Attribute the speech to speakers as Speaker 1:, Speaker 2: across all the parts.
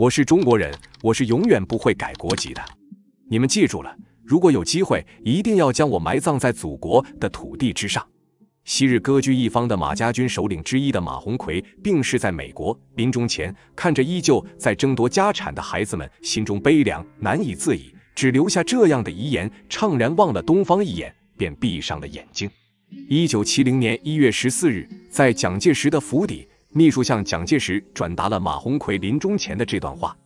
Speaker 1: 我是中国人，我是永远不会改国籍的。你们记住了，如果有机会，一定要将我埋葬在祖国的土地之上。昔日割据一方的马家军首领之一的马鸿逵病逝在美国，临终前看着依旧在争夺家产的孩子们，心中悲凉难以自已，只留下这样的遗言，怅然望了东方一眼，便闭上了眼睛。一九七零年一月十四日，在蒋介石的府邸。秘书向蒋介石转达了马鸿逵临终前的这段话。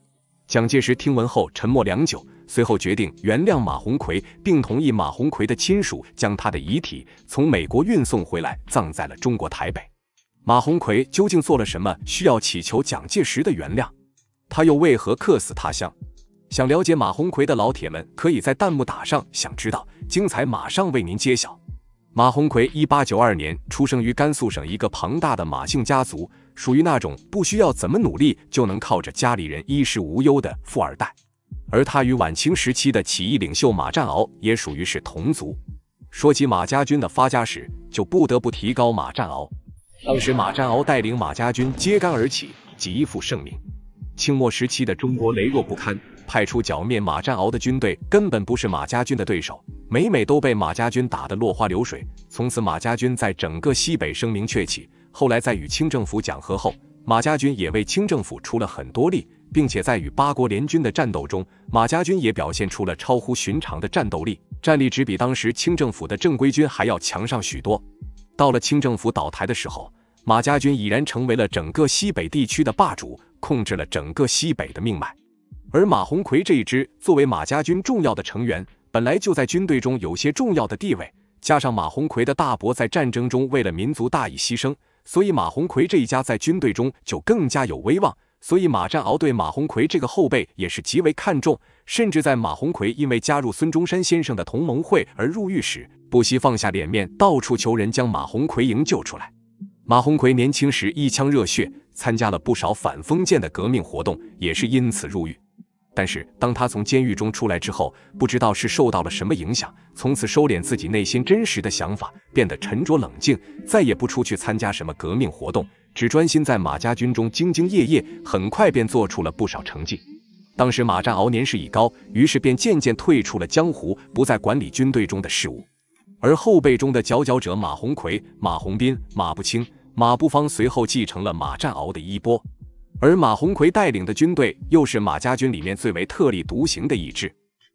Speaker 1: 蒋介石听闻后沉默良久，随后决定原谅马鸿逵，并同意马鸿逵的亲属将他的遗体从美国运送回来，葬在了中国台北。马鸿逵究竟做了什么需要祈求蒋介石的原谅？他又为何客死他乡？想了解马鸿逵的老铁们，可以在弹幕打上“想知道”，精彩马上为您揭晓。马鸿逵一八九二年出生于甘肃省一个庞大的马姓家族，属于那种不需要怎么努力就能靠着家里人衣食无忧的富二代。而他与晚清时期的起义领袖马占鳌也属于是同族。说起马家军的发家史，就不得不提高马占鳌。当时马占鳌带领马家军揭竿而起，极负盛名。清末时期的中国羸弱不堪，派出剿灭马占鳌的军队根本不是马家军的对手。每每都被马家军打得落花流水，从此马家军在整个西北声名鹊起。后来在与清政府讲和后，马家军也为清政府出了很多力，并且在与八国联军的战斗中，马家军也表现出了超乎寻常的战斗力，战力只比当时清政府的正规军还要强上许多。到了清政府倒台的时候，马家军已然成为了整个西北地区的霸主，控制了整个西北的命脉。而马鸿逵这一支作为马家军重要的成员。本来就在军队中有些重要的地位，加上马鸿奎的大伯在战争中为了民族大义牺牲，所以马鸿奎这一家在军队中就更加有威望。所以马占鳌对马鸿奎这个后辈也是极为看重，甚至在马鸿奎因为加入孙中山先生的同盟会而入狱时，不惜放下脸面，到处求人将马鸿奎营救出来。马鸿奎年轻时一腔热血，参加了不少反封建的革命活动，也是因此入狱。但是，当他从监狱中出来之后，不知道是受到了什么影响，从此收敛自己内心真实的想法，变得沉着冷静，再也不出去参加什么革命活动，只专心在马家军中兢兢业业，很快便做出了不少成绩。当时马占鳌年事已高，于是便渐渐退出了江湖，不再管理军队中的事务。而后辈中的佼佼者马鸿奎、马鸿斌、马步青、马步芳，随后继承了马占鳌的衣钵。而马鸿逵带领的军队又是马家军里面最为特立独行的一支。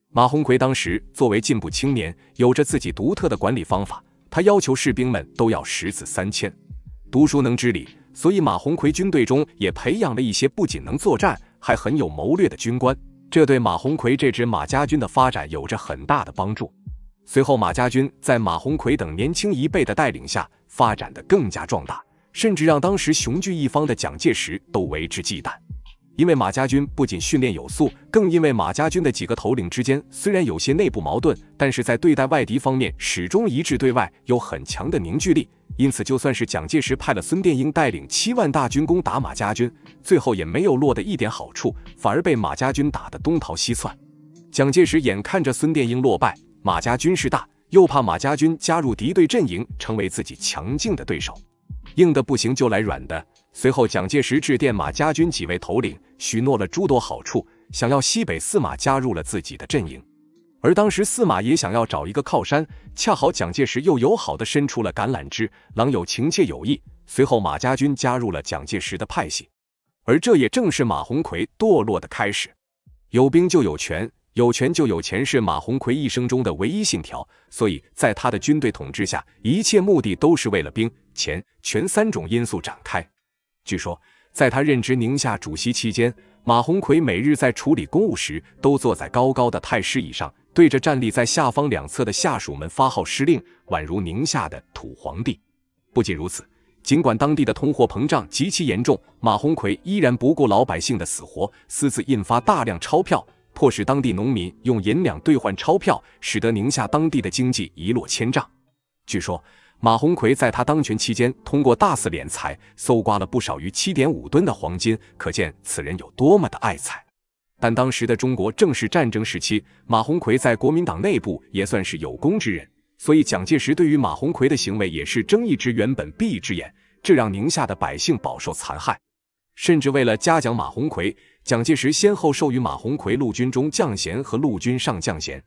Speaker 1: 马鸿逵当时作为进步青年，有着自己独特的管理方法。他要求士兵们都要识字三千，读书能知理，所以马鸿逵军队中也培养了一些不仅能作战，还很有谋略的军官。这对马鸿逵这支马家军的发展有着很大的帮助。随后，马家军在马鸿逵等年轻一辈的带领下，发展的更加壮大。甚至让当时雄踞一方的蒋介石都为之忌惮，因为马家军不仅训练有素，更因为马家军的几个头领之间虽然有些内部矛盾，但是在对待外敌方面始终一致对外，有很强的凝聚力。因此，就算是蒋介石派了孙殿英带领七万大军攻打马家军，最后也没有落得一点好处，反而被马家军打得东逃西窜。蒋介石眼看着孙殿英落败，马家军势大，又怕马家军加入敌对阵营，成为自己强劲的对手。硬的不行就来软的。随后，蒋介石致电马家军几位头领，许诺了诸多好处，想要西北四马加入了自己的阵营。而当时四马也想要找一个靠山，恰好蒋介石又友好的伸出了橄榄枝。狼有情，妾有意。随后，马家军加入了蒋介石的派系，而这也正是马鸿逵堕落的开始。有兵就有权。有权就有钱是马鸿奎一生中的唯一信条，所以在他的军队统治下，一切目的都是为了兵、钱、权三种因素展开。据说，在他任职宁夏主席期间，马鸿奎每日在处理公务时，都坐在高高的太师椅上，对着站立在下方两侧的下属们发号施令，宛如宁夏的土皇帝。不仅如此，尽管当地的通货膨胀极其严重，马鸿奎依然不顾老百姓的死活，私自印发大量钞票。迫使当地农民用银两兑换钞票，使得宁夏当地的经济一落千丈。据说马鸿逵在他当权期间，通过大肆敛财，搜刮了不少于七点五吨的黄金，可见此人有多么的爱财。但当时的中国正是战争时期，马鸿逵在国民党内部也算是有功之人，所以蒋介石对于马鸿逵的行为也是睁一只眼闭一只眼，这让宁夏的百姓饱受残害，甚至为了嘉奖马鸿逵。蒋介石先后授予马鸿逵陆军中将衔和陆军上将衔。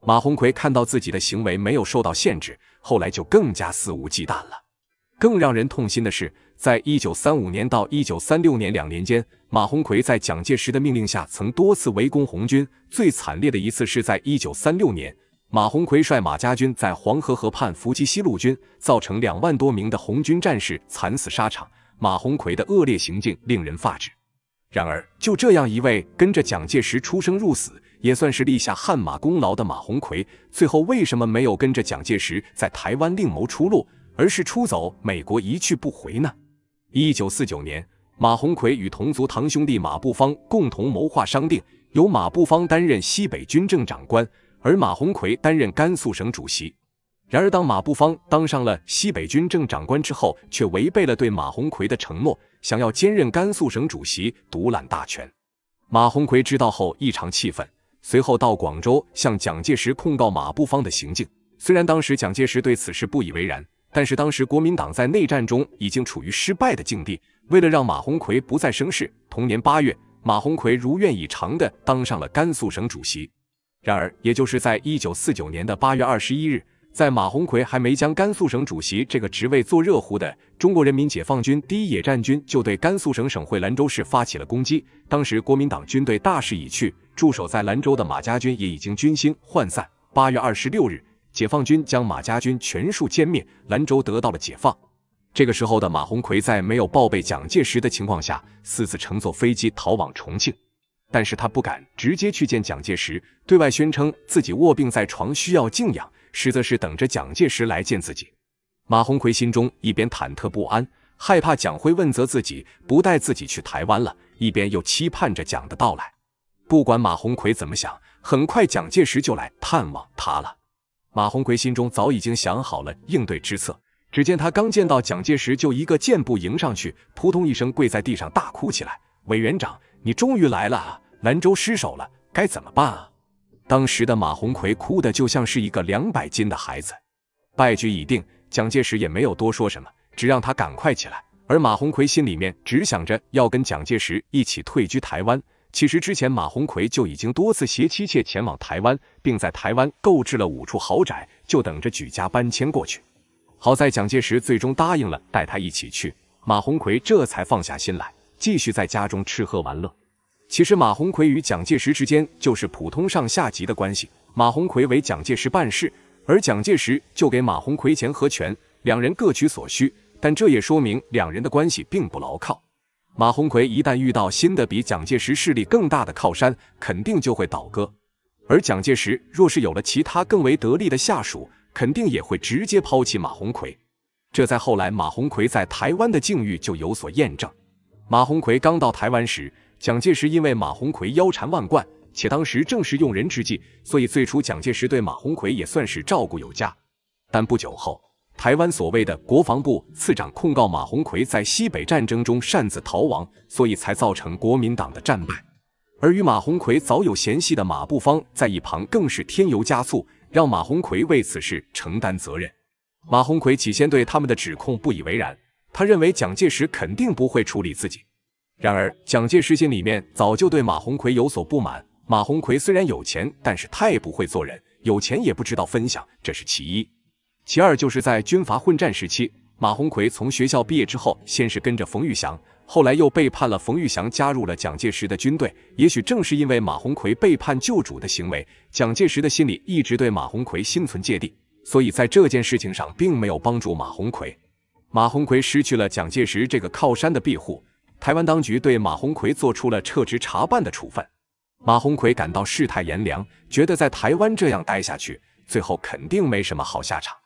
Speaker 1: 马鸿逵看到自己的行为没有受到限制，后来就更加肆无忌惮了。更让人痛心的是，在一九三五年到一九三六年两年间，马鸿逵在蒋介石的命令下，曾多次围攻红军。最惨烈的一次是在一九三六年，马鸿逵率马家军在黄河河畔伏击西路军，造成两万多名的红军战士惨死沙场。马鸿逵的恶劣行径令人发指。然而，就这样一位跟着蒋介石出生入死，也算是立下汗马功劳的马鸿逵，最后为什么没有跟着蒋介石在台湾另谋出路，而是出走美国一去不回呢？一九四九年，马鸿逵与同族堂兄弟马步芳共同谋划商定，由马步芳担任西北军政长官，而马鸿逵担任甘肃省主席。然而，当马步芳当上了西北军政长官之后，却违背了对马鸿逵的承诺。想要兼任甘肃省主席，独揽大权。马鸿逵知道后异常气愤，随后到广州向蒋介石控告马步芳的行径。虽然当时蒋介石对此事不以为然，但是当时国民党在内战中已经处于失败的境地。为了让马鸿逵不再生事，同年八月，马鸿逵如愿以偿地当上了甘肃省主席。然而，也就是在一九四九年的八月二十一日。在马鸿逵还没将甘肃省主席这个职位做热乎的，中国人民解放军第一野战军就对甘肃省省会兰州市发起了攻击。当时国民党军队大势已去，驻守在兰州的马家军也已经军心涣散。八月二十六日，解放军将马家军全数歼灭，兰州得到了解放。这个时候的马鸿逵在没有报备蒋介石的情况下，私自乘坐飞机逃往重庆，但是他不敢直接去见蒋介石，对外宣称自己卧病在床，需要静养。实则是等着蒋介石来见自己。马鸿逵心中一边忐忑不安，害怕蒋会问责自己，不带自己去台湾了；一边又期盼着蒋的到来。不管马鸿逵怎么想，很快蒋介石就来探望他了。马鸿逵心中早已经想好了应对之策。只见他刚见到蒋介石，就一个箭步迎上去，扑通一声跪在地上，大哭起来：“委员长，你终于来了！兰州失守了，该怎么办啊？”当时的马鸿逵哭的就像是一个两百斤的孩子，败局已定，蒋介石也没有多说什么，只让他赶快起来。而马鸿逵心里面只想着要跟蒋介石一起退居台湾。其实之前马鸿逵就已经多次携妻妾前往台湾，并在台湾购置了五处豪宅，就等着举家搬迁过去。好在蒋介石最终答应了带他一起去，马鸿逵这才放下心来，继续在家中吃喝玩乐。其实马鸿逵与蒋介石之间就是普通上下级的关系，马鸿逵为蒋介石办事，而蒋介石就给马鸿逵钱和权，两人各取所需。但这也说明两人的关系并不牢靠。马鸿逵一旦遇到新的比蒋介石势力更大的靠山，肯定就会倒戈；而蒋介石若是有了其他更为得力的下属，肯定也会直接抛弃马鸿逵。这在后来马鸿逵在台湾的境遇就有所验证。马鸿逵刚到台湾时。蒋介石因为马鸿逵腰缠万贯，且当时正是用人之际，所以最初蒋介石对马鸿逵也算是照顾有加。但不久后，台湾所谓的国防部次长控告马鸿逵在西北战争中擅自逃亡，所以才造成国民党的战败。而与马鸿逵早有嫌隙的马步芳在一旁更是添油加醋，让马鸿逵为此事承担责任。马鸿逵起先对他们的指控不以为然，他认为蒋介石肯定不会处理自己。然而，蒋介石心里面早就对马鸿逵有所不满。马鸿逵虽然有钱，但是太不会做人，有钱也不知道分享，这是其一。其二就是在军阀混战时期，马鸿逵从学校毕业之后，先是跟着冯玉祥，后来又背叛了冯玉祥，加入了蒋介石的军队。也许正是因为马鸿逵背叛旧主的行为，蒋介石的心里一直对马鸿逵心存芥蒂，所以在这件事情上并没有帮助马鸿逵。马鸿逵失去了蒋介石这个靠山的庇护。台湾当局对马鸿奎做出了撤职查办的处分，马鸿奎感到世态炎凉，觉得在台湾这样待下去，最后肯定没什么好下场。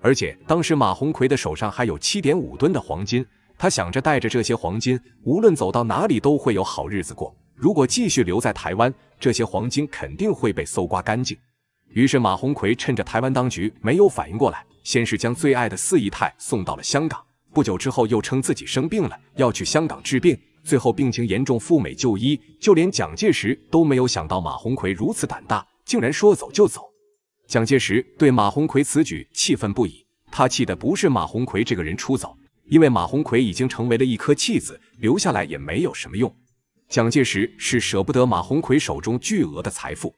Speaker 1: 而且当时马鸿奎的手上还有七点五吨的黄金，他想着带着这些黄金，无论走到哪里都会有好日子过。如果继续留在台湾，这些黄金肯定会被搜刮干净。于是马鸿奎趁着台湾当局没有反应过来，先是将最爱的四姨太送到了香港。不久之后，又称自己生病了，要去香港治病，最后病情严重，赴美就医。就连蒋介石都没有想到马鸿逵如此胆大，竟然说走就走。蒋介石对马鸿逵此举气愤不已，他气的不是马鸿逵这个人出走，因为马鸿逵已经成为了一颗弃子，留下来也没有什么用。蒋介石是舍不得马鸿逵手中巨额的财富，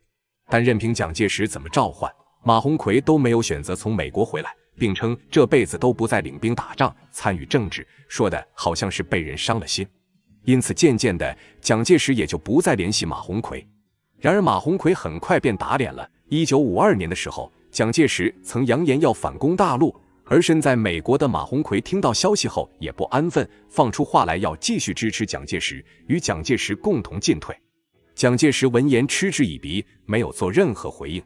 Speaker 1: 但任凭蒋介石怎么召唤，马鸿逵都没有选择从美国回来。并称这辈子都不再领兵打仗、参与政治，说的好像是被人伤了心，因此渐渐的，蒋介石也就不再联系马鸿逵。然而马鸿逵很快便打脸了。一九五二年的时候，蒋介石曾扬言要反攻大陆，而身在美国的马鸿逵听到消息后也不安分，放出话来要继续支持蒋介石，与蒋介石共同进退。蒋介石闻言嗤之以鼻，没有做任何回应。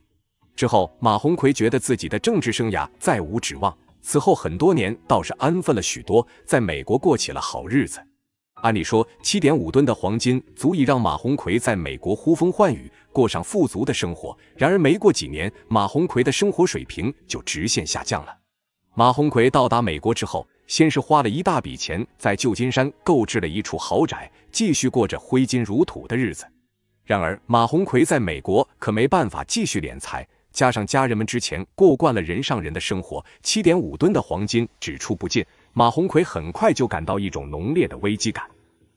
Speaker 1: 之后，马鸿奎觉得自己的政治生涯再无指望。此后很多年，倒是安分了许多，在美国过起了好日子。按理说，七点五吨的黄金足以让马鸿奎在美国呼风唤雨，过上富足的生活。然而，没过几年，马鸿奎的生活水平就直线下降了。马鸿奎到达美国之后，先是花了一大笔钱在旧金山购置了一处豪宅，继续过着挥金如土的日子。然而，马鸿奎在美国可没办法继续敛财。加上家人们之前过惯了人上人的生活，七点五吨的黄金只出不进，马红奎很快就感到一种浓烈的危机感。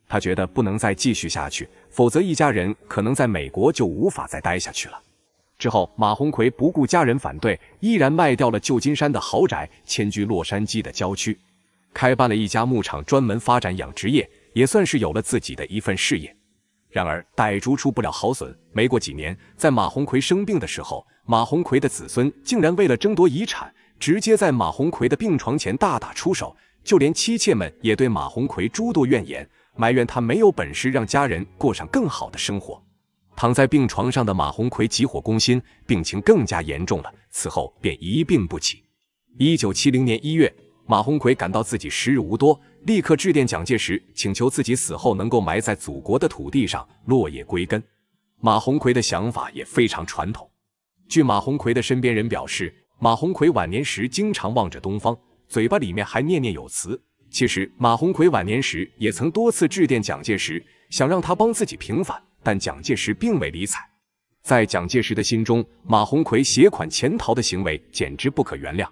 Speaker 1: 他觉得不能再继续下去，否则一家人可能在美国就无法再待下去了。之后，马红奎不顾家人反对，毅然卖掉了旧金山的豪宅，迁居洛杉矶的郊区，开办了一家牧场，专门发展养殖业，也算是有了自己的一份事业。然而，傣族出不了好笋。没过几年，在马鸿奎生病的时候，马鸿奎的子孙竟然为了争夺遗产，直接在马鸿奎的病床前大打出手，就连妻妾们也对马鸿奎诸多怨言，埋怨他没有本事让家人过上更好的生活。躺在病床上的马鸿奎急火攻心，病情更加严重了，此后便一病不起。一九七零年一月，马鸿奎感到自己时日无多。立刻致电蒋介石，请求自己死后能够埋在祖国的土地上，落叶归根。马鸿奎的想法也非常传统。据马鸿奎的身边人表示，马鸿奎晚年时经常望着东方，嘴巴里面还念念有词。其实，马鸿奎晚年时也曾多次致电蒋介石，想让他帮自己平反，但蒋介石并未理睬。在蒋介石的心中，马鸿奎携款潜逃的行为简直不可原谅。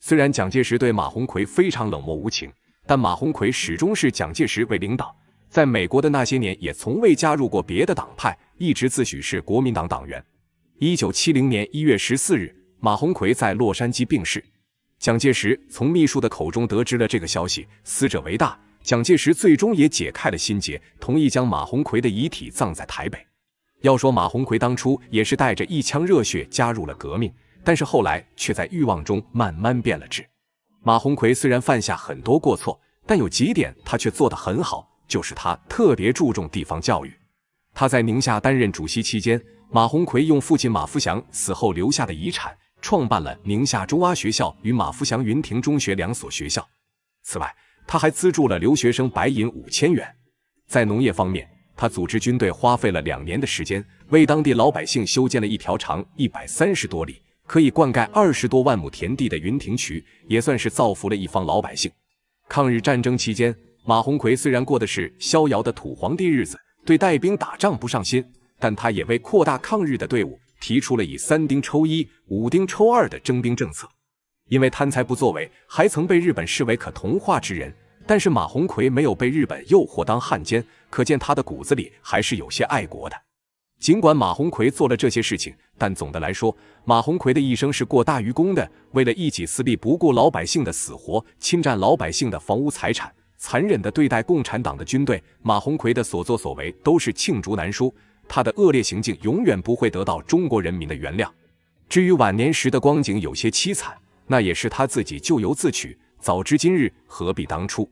Speaker 1: 虽然蒋介石对马鸿奎非常冷漠无情。但马鸿逵始终是蒋介石为领导，在美国的那些年也从未加入过别的党派，一直自诩是国民党党员。一九七零年一月十四日，马鸿逵在洛杉矶病逝。蒋介石从秘书的口中得知了这个消息，死者为大，蒋介石最终也解开了心结，同意将马鸿逵的遗体葬在台北。要说马鸿逵当初也是带着一腔热血加入了革命，但是后来却在欲望中慢慢变了质。马红奎虽然犯下很多过错，但有几点他却做得很好，就是他特别注重地方教育。他在宁夏担任主席期间，马红奎用父亲马福祥死后留下的遗产，创办了宁夏中阿学校与马福祥云亭中学两所学校。此外，他还资助了留学生白银五千元。在农业方面，他组织军队花费了两年的时间，为当地老百姓修建了一条长一百三十多里。可以灌溉二十多万亩田地的云亭渠，也算是造福了一方老百姓。抗日战争期间，马鸿逵虽然过的是逍遥的土皇帝日子，对带兵打仗不上心，但他也为扩大抗日的队伍，提出了以三丁抽一、五丁抽二的征兵政策。因为贪财不作为，还曾被日本视为可同化之人。但是马鸿逵没有被日本诱惑当汉奸，可见他的骨子里还是有些爱国的。尽管马鸿奎做了这些事情，但总的来说，马鸿奎的一生是过大于功的。为了一己私利，不顾老百姓的死活，侵占老百姓的房屋财产，残忍地对待共产党的军队，马鸿奎的所作所为都是罄竹难书。他的恶劣行径永远不会得到中国人民的原谅。至于晚年时的光景有些凄惨，那也是他自己咎由自取。早知今日，何必当初。